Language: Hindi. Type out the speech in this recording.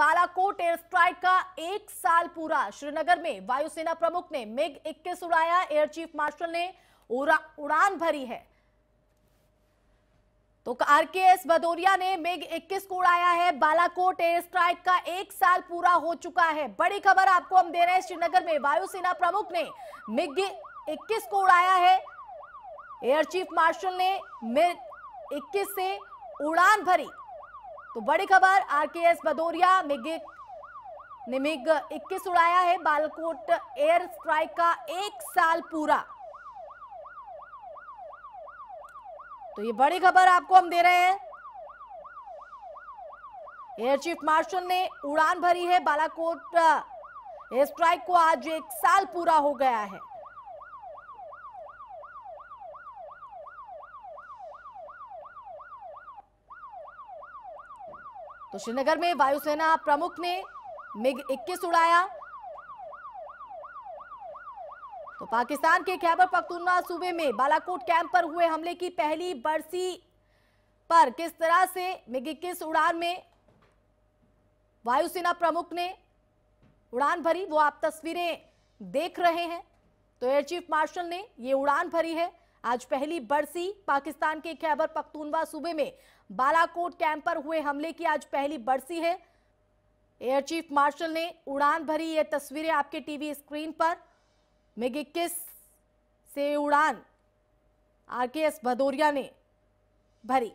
बालाकोट एयर स्ट्राइक का एक साल पूरा श्रीनगर में वायुसेना प्रमुख ने मिग 21 उड़ाया एयर चीफ मार्शल ने उड़ान भरी है तो आरकेएस भदौरिया ने मिग 21 को उड़ाया है बालाकोट एयर स्ट्राइक का एक साल पूरा हो चुका है बड़ी खबर आपको हम दे रहे हैं श्रीनगर में वायुसेना प्रमुख ने मिग 21 को उड़ाया है एयर चीफ मार्शल ने मिग 21 से उड़ान भरी तो बड़ी खबर आरकेएस भदौरिया मिगिक ने मिग इक्कीस उड़ाया है बालकोट एयर स्ट्राइक का एक साल पूरा तो ये बड़ी खबर आपको हम दे रहे हैं एयर चीफ मार्शल ने उड़ान भरी है बालाकोट एयर स्ट्राइक को आज एक साल पूरा हो गया है तो श्रीनगर में वायुसेना प्रमुख ने मिग 21 उड़ाया तो पाकिस्तान के खैबर पख्तूनवा सूबे में बालाकोट कैंप पर हुए हमले की पहली बरसी पर किस तरह से मिग इक्कीस उड़ान में वायुसेना प्रमुख ने उड़ान भरी वो आप तस्वीरें देख रहे हैं तो एयर चीफ मार्शल ने ये उड़ान भरी है आज पहली बरसी पाकिस्तान के खैबर पख्तूनवा सूबे में बालाकोट कैंप पर हुए हमले की आज पहली बरसी है एयर चीफ मार्शल ने उड़ान भरी ये तस्वीरें आपके टीवी स्क्रीन पर मिग इक्कीस से उड़ान आरकेएस भदौरिया ने भरी